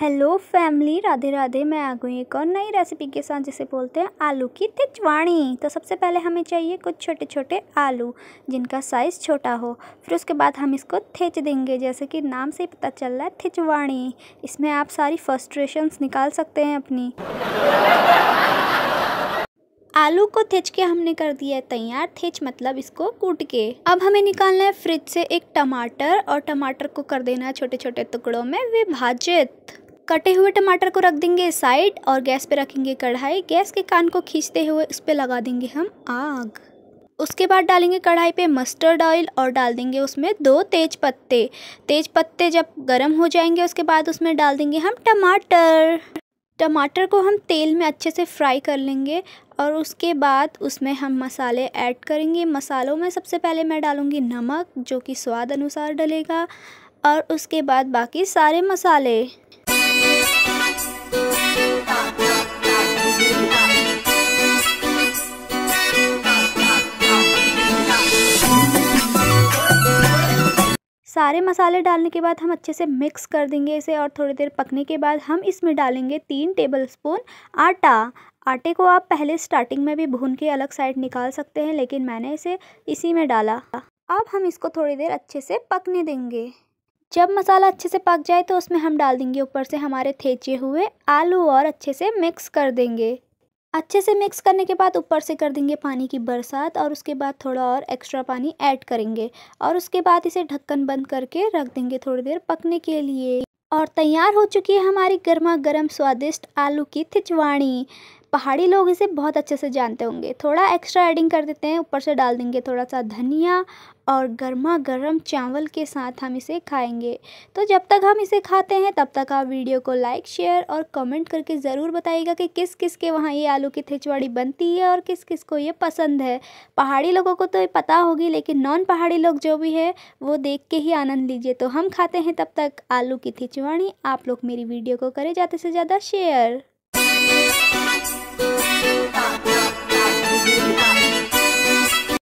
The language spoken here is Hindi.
हेलो फैमिली राधे राधे मैं आ गई एक और नई रेसिपी के साथ जिसे बोलते हैं आलू की तिचवाणी तो सबसे पहले हमें चाहिए कुछ छोटे छोटे आलू जिनका साइज़ छोटा हो फिर उसके बाद हम इसको थिच देंगे जैसे कि नाम से ही पता चल रहा है थिचवाणी इसमें आप सारी फ्रस्ट्रेशंस निकाल सकते हैं अपनी आलू को थिच के हमने कर दिया है तैयार थिच मतलब इसको कूट के अब हमें निकालना है फ्रिज से एक टमाटर और टमाटर को कर देना है छोटे छोटे टुकड़ों में विभाजित कटे हुए टमाटर को रख देंगे साइड और गैस पे रखेंगे कढ़ाई गैस के कान को खींचते हुए उस पर लगा देंगे हम आग उसके बाद डालेंगे कढ़ाई पे मस्टर्ड ऑयल और डाल देंगे उसमें दो तेज पत्ते तेज पत्ते जब गर्म हो जाएंगे उसके बाद उसमें डाल देंगे हम टमाटर टमाटर को हम तेल में अच्छे से फ्राई कर लेंगे और उसके बाद उसमें हम मसाले ऐड करेंगे मसालों में सबसे पहले मैं डालूँगी नमक जो कि स्वाद अनुसार डलेगा और उसके बाद बाकी सारे मसाले सारे मसाले डालने के बाद हम अच्छे से मिक्स कर देंगे इसे और थोड़ी देर पकने के बाद हम इसमें डालेंगे तीन टेबलस्पून आटा आटे को आप पहले स्टार्टिंग में भी भून के अलग साइड निकाल सकते हैं लेकिन मैंने इसे इसी में डाला अब हम इसको थोड़ी देर अच्छे से पकने देंगे जब मसाला अच्छे से पक जाए तो उसमें हम डाल देंगे ऊपर से हमारे थेचे हुए आलू और अच्छे से मिक्स कर देंगे अच्छे से मिक्स करने के बाद ऊपर से कर देंगे पानी की बरसात और उसके बाद थोड़ा और एक्स्ट्रा पानी ऐड करेंगे और उसके बाद इसे ढक्कन बंद करके रख देंगे थोड़ी देर पकने के लिए और तैयार हो चुकी है हमारी गर्मा गर्म स्वादिष्ट आलू की थिचवाणी पहाड़ी लोग इसे बहुत अच्छे से जानते होंगे थोड़ा एक्स्ट्रा एडिंग कर देते हैं ऊपर से डाल देंगे थोड़ा सा धनिया और गर्मा गर्म चावल के साथ हम इसे खाएंगे तो जब तक हम इसे खाते हैं तब तक आप वीडियो को लाइक शेयर और कमेंट करके ज़रूर बताइएगा कि किस किस के वहाँ ये आलू की थिचवाड़ी बनती है और किस किस को ये पसंद है पहाड़ी लोगों को तो ये पता होगी लेकिन नॉन पहाड़ी लोग जो भी है वो देख के ही आनंद लीजिए तो हम खाते हैं तब तक आलू की थिचवाड़ी आप लोग मेरी वीडियो को करें ज़्यादा से ज़्यादा शेयर